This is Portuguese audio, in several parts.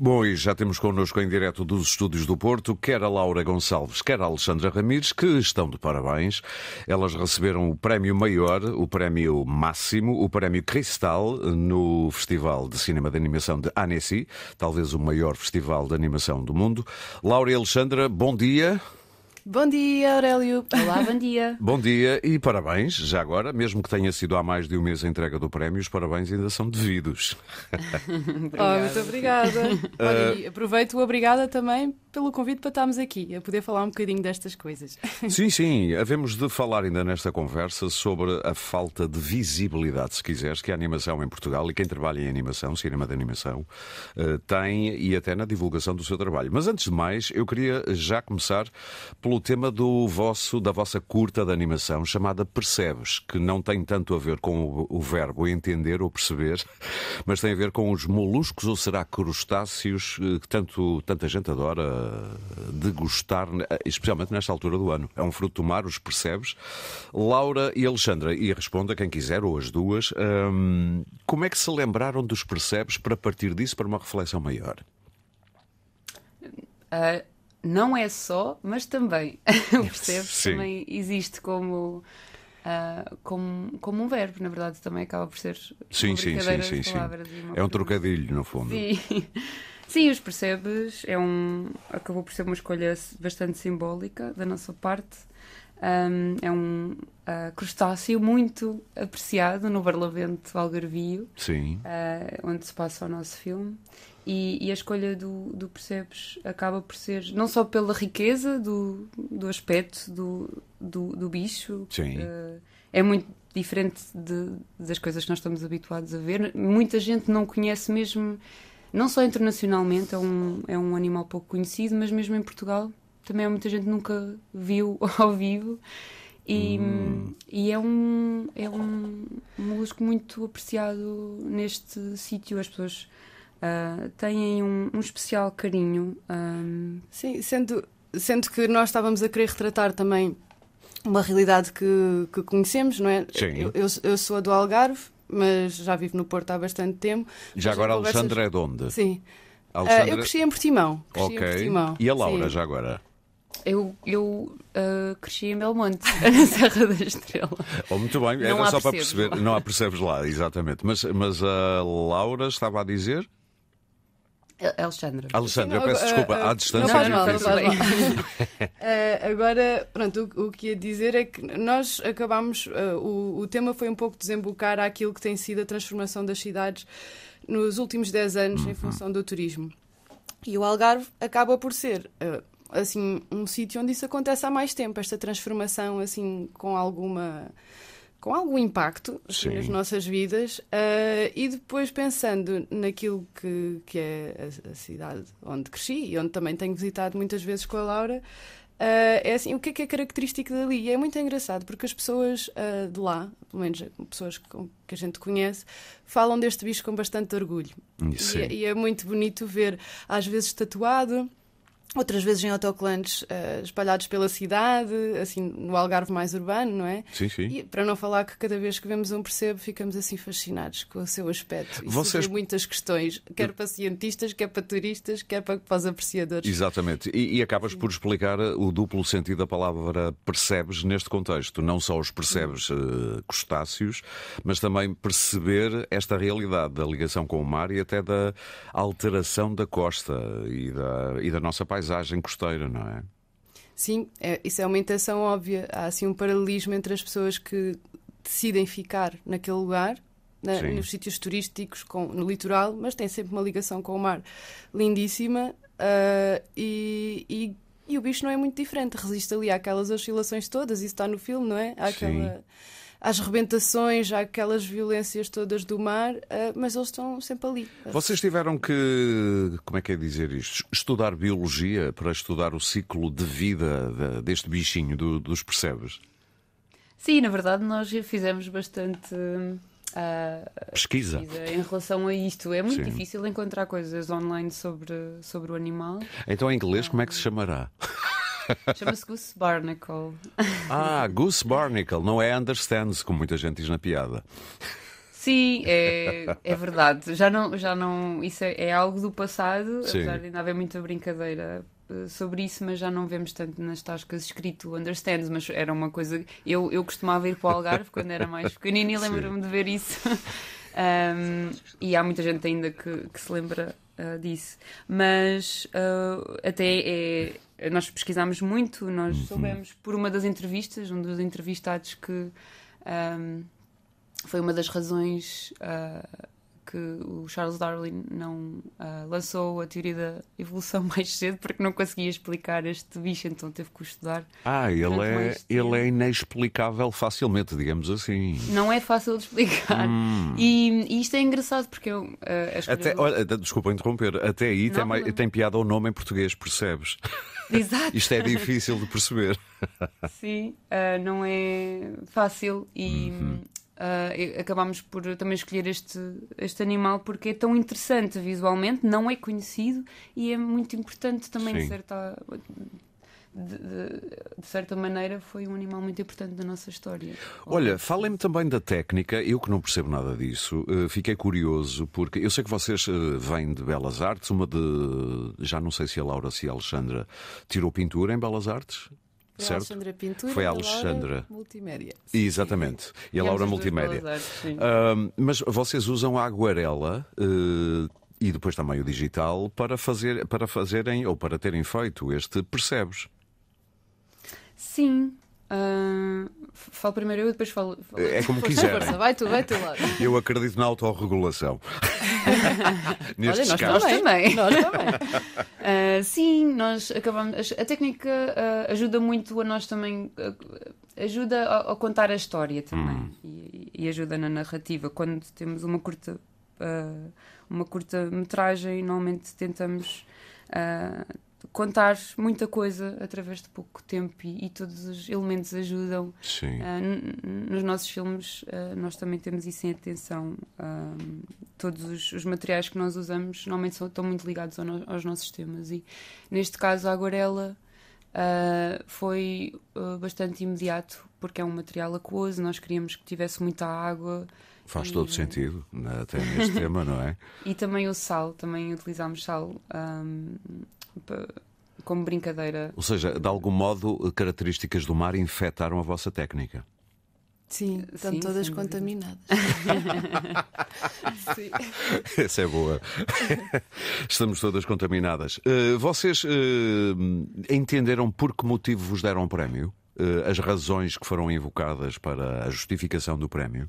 Bom, e já temos connosco em direto dos estúdios do Porto, quer a Laura Gonçalves, quer a Alexandra Ramires, que estão de parabéns. Elas receberam o prémio maior, o prémio máximo, o prémio Cristal, no Festival de Cinema de Animação de Annecy, talvez o maior festival de animação do mundo. Laura e Alexandra, bom dia. Bom dia. Bom dia, Aurélio. Olá, bom dia. bom dia e parabéns, já agora, mesmo que tenha sido há mais de um mês a entrega do prémio, os parabéns ainda são devidos. oh, muito obrigada. Ah, Olha, aproveito o obrigada também pelo convite para estarmos aqui, a poder falar um bocadinho destas coisas. Sim, sim, havemos de falar ainda nesta conversa sobre a falta de visibilidade, se quiseres, que a animação em Portugal e quem trabalha em animação, cinema de animação, eh, tem e até na divulgação do seu trabalho. Mas antes de mais, eu queria já começar pelo tema do vosso, da vossa curta de animação chamada Percebes, que não tem tanto a ver com o verbo entender ou perceber, mas tem a ver com os moluscos ou será crustáceos eh, que tanto, tanta gente adora degustar, eh, especialmente nesta altura do ano. É um fruto do mar, os percebes. Laura e Alexandra, e responda quem quiser, ou as duas, hum, como é que se lembraram dos percebes para partir disso para uma reflexão maior? Uh, não é só, mas também. o percebes também existe como. Uh, como, como um verbo, na verdade, também acaba por ser. Sim, sim, sim, sim. sim. É um trocadilho, no fundo. Sim. Sim, os percebes. É um, acabou por ser uma escolha bastante simbólica da nossa parte. Um, é um uh, crustáceo muito apreciado no Barlavento Algarvio, Sim. Uh, onde se passa o nosso filme. E, e, a escolha do, do Percebes acaba por ser não só pela riqueza do, do aspecto do, do, do bicho, Sim. Uh, é muito diferente de, das coisas que nós estamos habituados a ver. Muita gente não conhece mesmo não só internacionalmente, é um, é um animal pouco conhecido, mas mesmo em Portugal também muita gente nunca viu ao vivo. E, hum. e é um é um molusco muito apreciado neste sítio. As pessoas uh, têm um, um, especial carinho. Um... Ah. Sim, sendo, sendo que nós estávamos a querer retratar também uma realidade que, que conhecemos, não é? Sim. Eu, eu, eu sou a do Algarve mas já vivo no Porto há bastante tempo. Já agora conversas... Alexandra é de onde? Sim. Alexandra... Uh, eu cresci em Portimão. Cresci ok. Em Portimão. E a Laura, Sim. já agora? Eu, eu uh, cresci em Belmonte, na Serra da Estrela. Oh, muito bem, não era só para perceber. Não há percebes lá, exatamente. Mas, mas a Laura estava a dizer? Alexandra. É, é Alexandra, peço desculpa, eh, à eh, distância não, é não, difícil. Não, não, eh, agora, pronto, o, o, que ia dizer é que nós acabámos, uh, o, o tema foi um pouco desembocar àquilo que tem sido a transformação das cidades nos últimos 10 anos em uhum. função do turismo. E o Algarve acaba por ser... Uh, assim um sítio onde isso acontece há mais tempo esta transformação assim com alguma com algum impacto Sim. nas nossas vidas uh, e depois pensando naquilo que, que é a, a, cidade onde cresci e onde também tenho visitado muitas vezes com a Laura, uh, é assim, o que é que é característico dali? E é muito engraçado porque as pessoas uh, de lá, pelo menos pessoas que a gente conhece, falam deste bicho com bastante orgulho. E, é, e, é muito bonito ver, às vezes tatuado, outras vezes em autoclantes uh, espalhados pela cidade, assim, no Algarve mais urbano, não é? Sim, sim. E, para não falar que cada vez que vemos um percebo, ficamos assim fascinados com o seu aspecto. E Vocês... muitas questões, quer para cientistas, quer para turistas, quer para, para os apreciadores. Exatamente. E, e acabas sim. por explicar eh, o duplo sentido da palavra percebes neste contexto. Não só os percebes uh, crustáceos, mas também perceber esta realidade da ligação com o mar e até da alteração da costa e da, e da nossa paisagem paisagem costeira, não é? Sim, é, isso é uma intenção óbvia. Há assim um paralelismo entre as pessoas que decidem ficar naquele lugar, na, nos sítios turísticos, com, no litoral, mas tem sempre uma ligação com o mar lindíssima uh, e, e, e, o bicho não é muito diferente, resiste ali àquelas oscilações todas. Isso está no filme, não é? Àquela... Sim às rebentações, àquelas violências todas do mar, eh, mas eles estão sempre ali. Vocês tiveram que, como é que é dizer isto? Estudar biologia para estudar o ciclo de vida deste bichinho, do, dos percebes? Sim, na verdade nós fizemos bastante. Uh, pesquisa. pesquisa. em relação a isto. É muito Sim. difícil encontrar coisas online sobre, sobre o animal. Então, em inglês, uh, como é que se ah. chamará? Chama-se Goose Barnacle. Ah, Goose Barnacle, não é understands, como muita gente diz na piada. Sim, é, é verdade. Já não, já não. Isso é, é algo do passado, Sim. apesar de ainda haver muita brincadeira eh, sobre isso, mas já não vemos tanto nas tascas escrito understands, mas era uma coisa. Eu, eu costumava ir para o Algarve quando era mais pequenino e lembro-me de ver isso. Um, e há muita gente ainda que, que se lembra eh, disse, disso. Mas uh, até é, nós pesquisámos muito, nós uhum. soubemos por uma das entrevistas, um dos entrevistados que um, ehm, foi uma das razões uh, que o Charles Darwin não uh, lançou a teoria da evolução mais cedo porque não conseguia explicar este bicho, então teve que o estudar. Ah, ele é, ele é inexplicável facilmente, digamos assim. Não é fácil de explicar. Hum. E, e, isto é engraçado porque eu. Uh, até, do... olha, desculpa interromper, até aí não, tem, mais, tem piada o nome em português, percebes? Exato. Isto é difícil de perceber. Sim, uh, não é fácil e, uhum uh, acabámos por também escolher este, este animal porque é tão interessante visualmente, não é conhecido e é muito importante também, de certa, de, de, de, certa maneira, foi um animal muito importante da nossa história. Olha, falem-me também da técnica, eu que não percebo nada disso, uh, fiquei curioso, porque eu sei que vocês uh, vêm de Belas Artes, uma de. já não sei se a Laura, se a Alexandra tirou pintura em Belas Artes. Foi certo? a Alexandra Pintura Foi a Alexandra. Laura Multimédia. Sim. Exatamente. E a Laura Multimédia. mas vocês usam a aguarela. Uh, e depois também o digital para, fazer, para fazerem ou para terem feito este percebes. Sim. Uh, Falo primeiro eu e depois falo. É como quiser. Vai tu, vai tu lá. Eu acredito na autorregulação. Neste caso. nós casos. também. Nós também. Uh, sim, nós acabamos. A técnica uh, ajuda muito a nós também. Uh, ajuda a, a, contar a história também. Hum. E, e, ajuda na narrativa. Quando temos uma curta. uma curta metragem, normalmente tentamos. Uh, contar muita coisa através de pouco tempo e, e todos os elementos ajudam. Sim. Uh, nos nossos filmes, uh, nós também temos isso em atenção. Uh, todos os, os, materiais que nós usamos normalmente são, estão muito ligados ao no, aos nossos temas, e neste caso, a aguarela. foi bastante imediato porque é um material aquoso, nós queríamos que tivesse muita água. Faz e... todo sentido, até neste tema, não é? E também o sal, também utilizámos sal um, como brincadeira. Ou seja, de algum modo, características do mar infectaram a vossa técnica. Sim, eh, estão sim, todas contaminadas. sim. Essa é boa. Estamos todas contaminadas. Eh, vocês eh, entenderam por que motivo vos deram o prémio? As razões que foram invocadas para a justificação do prémio?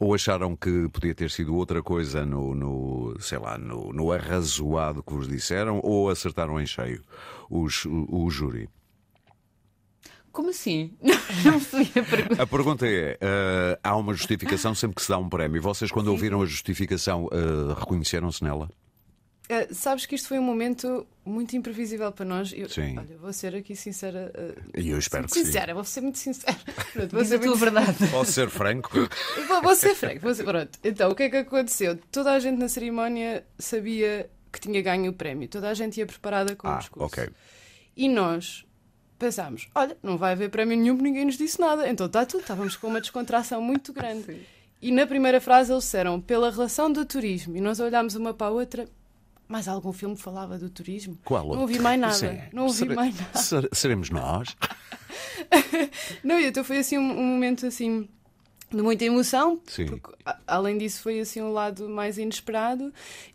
Ou acharam que podia ter sido outra coisa no, no sei lá, no, no arrazoado que vos disseram, ou acertaram em cheio os, o, o júri? Como assim? Não percebi a pergunta. A pergunta é: uh, há uma justificação sempre que se dá um prémio. Vocês, quando Sim. ouviram a justificação, uh, reconheceram-se nela? Uh, sabes que isto foi um momento muito imprevisível para nós. Eu, sim. Olha, vou ser aqui sincera. Uh, eu espero que sincera, vou ser muito sincera. Pronto, vou Diz ser muito... verdade. Posso ser franco? vou, vou, ser franco. Vou ser... Pronto. Então, o que é que aconteceu? Toda a gente na cerimónia sabia que tinha ganho o prémio. Toda a gente ia preparada com ah, o discurso. ok. E nós pensámos, olha, não vai haver prémio nenhum porque ninguém nos disse nada. Então está tudo. Estávamos com uma descontração muito grande. Sim. E na primeira frase eles disseram pela relação do turismo e nós olhámos uma para a outra mais algum filme que falava do turismo? Qual? Outro? Não ouvi mais nada. Sim. Não ouvi Sere... mais nada. Seremos nós? não, então foi assim um, um, momento assim de muita emoção, Sim. porque a, além disso foi assim um lado mais inesperado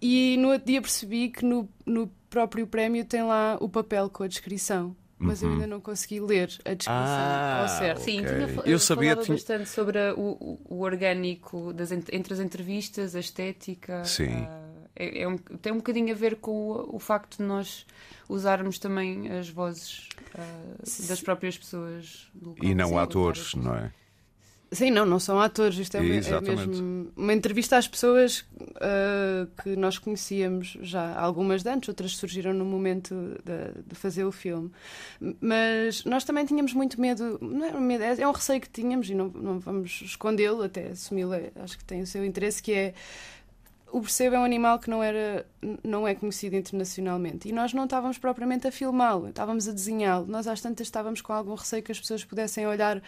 e no outro dia percebi que no, no próprio prémio tem lá o papel com a descrição mas uhum. eu ainda não consegui ler a descrição ah, ao certo. Sim, okay. tinha, eu sabia tinha... bastante sobre o, o, orgânico das, entre as entrevistas, a estética. Sim. A... É, é, um, tem um bocadinho a ver com o, o, facto de nós usarmos também as vozes uh, das próprias pessoas. E não atores, não é? Sim, não, não são atores. Isto é, é mesmo uma entrevista às pessoas uh, que nós conhecíamos já. Algumas de antes, outras surgiram no momento de, de, fazer o filme. Mas nós também tínhamos muito medo, não é um medo, é, é um receio que tínhamos e não, não vamos escondê-lo, até assumi-lo, é, acho que tem o seu interesse, que é o Percebo é um animal que não, era, não é conhecido internacionalmente e nós não estávamos propriamente a filmá-lo, estávamos a desenhá-lo. Nós, às tantas, estávamos com algum receio que as pessoas pudessem olhar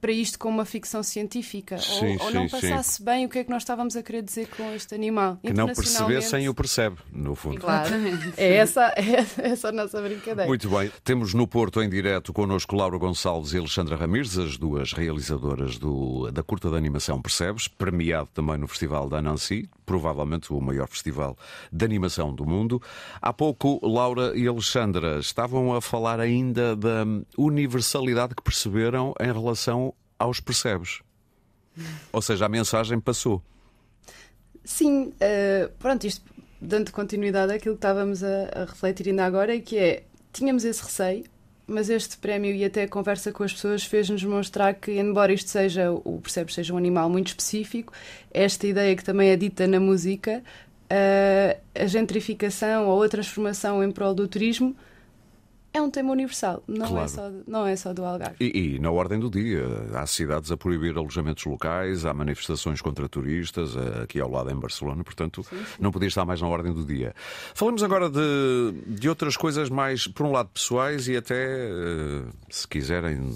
para isto como uma ficção científica sim, ou, ou não passasse sim. bem o que é que nós estávamos a querer dizer com este animal. Que não percebessem o percebe, no fundo. Claro, é essa, é essa a nossa brincadeira. Muito bem, temos no Porto em direto connosco Laura Gonçalves e Alexandra Ramires, as duas realizadoras do, da curta de animação Percebes, premiado também no Festival da Nancy provavelmente o maior festival de animação do mundo. Há pouco, Laura e Alexandra estavam a falar ainda da universalidade que perceberam em relação aos percebes. Ou seja, a mensagem passou. Sim, uh, pronto, isto dando continuidade àquilo que estávamos a, a refletir ainda agora, é que é, tínhamos esse receio mas este prémio e até a conversa com as pessoas fez-nos mostrar que, embora isto seja, o Percebes seja um animal muito específico, esta ideia que também é dita na música, ah, a gentrificação ou a transformação em prol do turismo é um tema universal, não, é claro. é, só, não é só do Algarve. E, e, na ordem do dia, há cidades a proibir alojamentos locais, há manifestações contra turistas, eh, aqui ao lado em Barcelona, portanto, sim, sim. não podia estar mais na ordem do dia. Falamos agora de, de outras coisas mais, por um lado, pessoais e até, eh, se quiserem,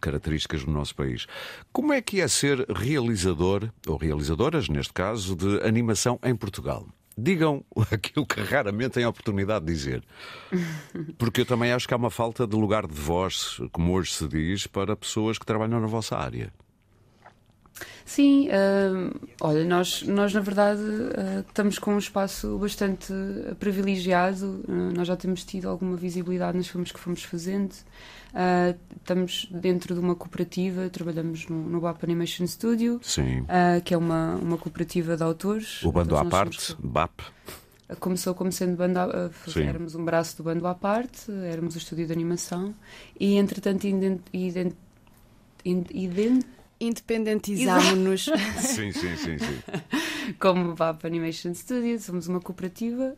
características do nosso país. Como é que é ser realizador, ou realizadoras, neste caso, de animação em Portugal? digam aquilo que raramente têm a oportunidade de dizer. Porque eu também acho que há uma falta de lugar de voz, como hoje se diz, para pessoas que trabalham na vossa área. Sim, uh, olha, nós, nós na verdade uh, estamos com um espaço bastante eh, privilegiado, uh, nós já temos tido alguma visibilidade nos filmes que fomos fazendo, estamos dentro de uma cooperativa, trabalhamos no, no BAP Animation Studio, que é uma, uma cooperativa de autores. O bando à parte, somos... BAP. Começou como sendo banda, éramos um braço do bando à parte, éramos o estúdio de animação e entretanto ident, ident, ident independentisá nos Sim, sim, sim, sim. como VAP Animation Studios, somos uma cooperativa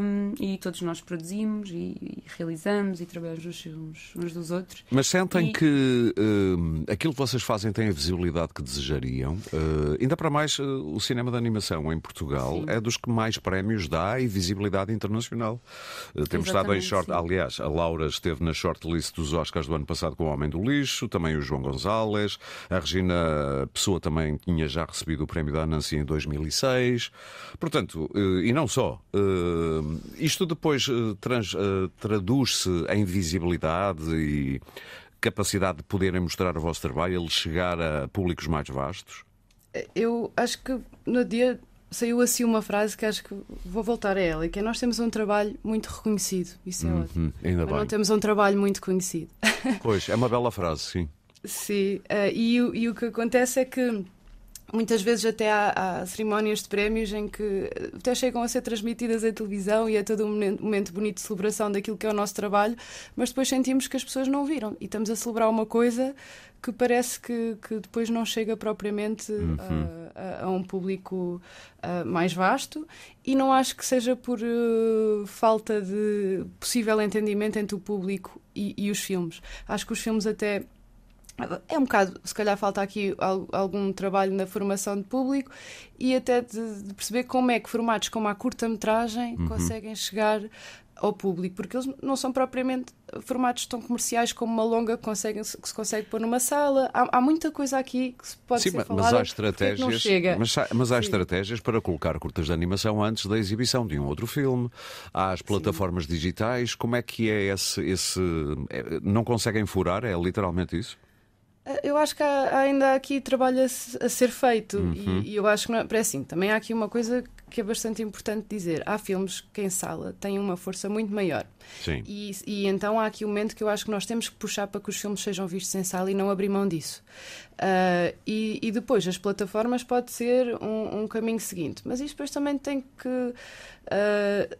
um, e todos nós produzimos e, e realizamos e trabalhamos uns, uns dos outros. Mas sentem e... que uh, aquilo que vocês fazem tem a visibilidade que desejariam? Uh, ainda para mais, uh, o cinema de animação em Portugal sim. é dos que mais prémios dá e visibilidade internacional. Uh, temos estado em short, sim. aliás, a Laura esteve na shortlist dos Oscars do ano passado com o Homem do Lixo, também o João Gonzalez, a Regina Pessoa também tinha já recebido o prémio da Anansi em 2000 2006. Portanto, eh, e não só. Eh, isto depois eh, traduz-se em visibilidade e capacidade de poderem mostrar o vosso trabalho, ele chegar a públicos mais vastos? Eu acho que no dia saiu assim uma frase que acho que vou voltar a ela, que é nós temos um trabalho muito reconhecido, isso é uhum, ótimo. Ainda Mas bem. não temos um trabalho muito conhecido. Pois, é uma bela frase, sim. sim, uh, e, e o que acontece é que muitas vezes até há, há, cerimónias de prémios em que eh, até chegam a ser transmitidas à televisão e é todo um momento bonito de celebração daquilo que é o nosso trabalho, mas depois sentimos que as pessoas não viram e estamos a celebrar uma coisa que parece que, que depois não chega propriamente uhum. a, a, a, um público a, eh, mais vasto e não acho que seja por uh, falta de possível entendimento entre o público e, e os filmes. Acho que os filmes até é um bocado, se calhar falta aqui algum trabalho na formação de público e até de, de perceber como é que formatos como a curta-metragem uhum. conseguem chegar ao público, porque eles não são propriamente formatos tão comerciais como uma longa que, que se consegue pôr numa sala. Há, há, muita coisa aqui que se pode Sim, ser mas falada, há é estratégias, não chega. Mas, mas há Sim. estratégias para colocar curtas de animação antes da exibição de um outro filme. Há as plataformas Sim. digitais. Como é que é esse, esse... É, não conseguem furar? É literalmente isso? Eh, eu acho que há, ainda há aqui trabalho a, ser feito uhum. e, e, eu acho que não é, é assim, também há aqui uma coisa que é bastante importante dizer. Há filmes que em sala têm uma força muito maior. Sim. E, e então há aqui um momento que eu acho que nós temos que puxar para que os filmes sejam vistos em sala e não abrir mão disso. Uh, e, e, depois as plataformas pode ser um, um, caminho seguinte, mas isto depois também tem que uh,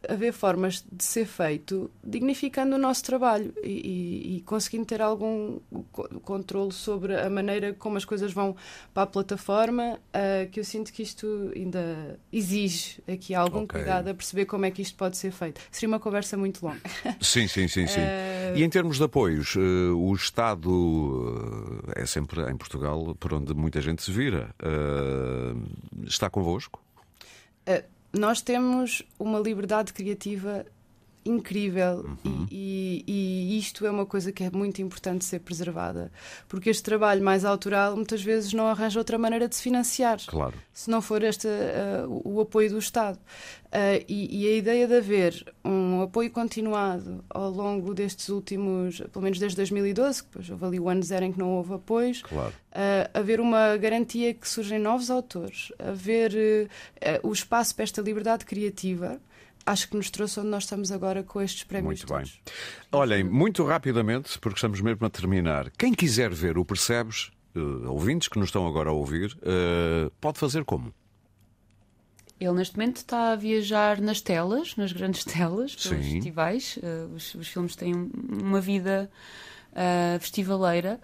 haver formas de ser feito dignificando o nosso trabalho e, e, e conseguindo ter algum controle sobre a maneira como as coisas vão para a plataforma, uh, que eu sinto que isto ainda exige exige aqui algum okay. cuidado a perceber como é que isto pode ser feito. Seria uma conversa muito longa. Sim, sim, sim, sim. Eh, e em termos de apoios, eh, o Estado eh, é sempre em Portugal por onde muita gente se vira. está convosco? nós temos uma liberdade criativa incrível uhum. e, e, e, isto é uma coisa que é muito importante ser preservada porque este trabalho mais autoral muitas vezes não arranja outra maneira de se financiar claro. se não for este uh, o apoio do Estado uh, e, e, a ideia de haver um apoio continuado ao longo destes últimos pelo menos desde 2012 que depois houve ali o ano zero em que não houve apoios claro. uh, haver uma garantia que surgem novos autores haver o espaço para esta liberdade criativa acho que nos trouxe onde nós estamos agora com estes prémios. Muito todos. bem. Olhem, muito rapidamente, porque estamos mesmo a terminar, quem quiser ver o Percebes, uh, ouvintes que nos estão agora a ouvir, uh, pode fazer como? Ele neste momento está a viajar nas telas, nas grandes telas, pelos Sim. festivais. Uh, os, os, filmes têm uma vida festivaleira.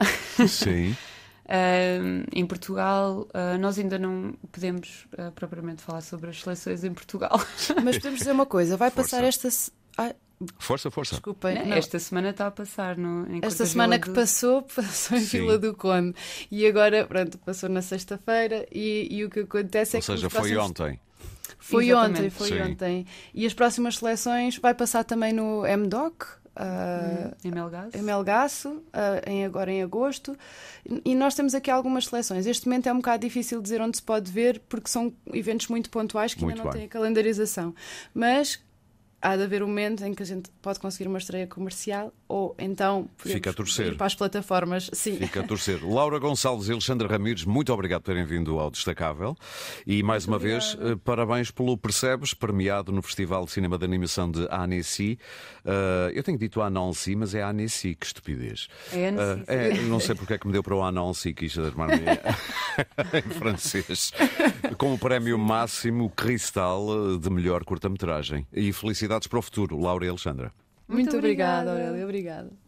Sim. Uh, em Portugal, uh, nós ainda não podemos uh, propriamente falar sobre as seleções em Portugal. Mas podemos dizer uma coisa: vai força. passar esta. Força, força. Desculpa. Não, não. Esta semana está a passar, não? esta semana do... que passou, passou em Sim. Vila do Conde. E agora, pronto, passou na sexta-feira e, e, o que acontece é Ou é que. Ou seja, foi próximos... ontem. Foi Exatamente. ontem, foi Sim. ontem. E as próximas seleções vai passar também no MDoc? uh, em Melgaço, em, uh, em agora em agosto, e nós temos aqui algumas seleções. Este momento é um bocado difícil dizer onde se pode ver, porque são eventos muito pontuais que muito ainda não bem. têm a calendarização. Mas há de haver um momento em que a gente pode conseguir uma estreia comercial ou então Fica a torcer. ir para as plataformas. Sim. Fica a torcer. Laura Gonçalves e Alexandre Ramires, muito obrigado por terem vindo ao Destacável. E mais muito uma vez, eh, parabéns pelo Percebes, premiado no Festival de Cinema de Animação de Annecy. Uh, eu tenho dito Annecy, mas é Annecy, que estupidez. É Annecy. Uh, é, não sei porque é que me deu para o Annecy, quis armar-me em francês. Com o prémio máximo Cristal de melhor curta-metragem. E felicidade novidades para o futuro. Laura e Alexandra. Muito, Muito obrigada, Aurélia. Obrigada.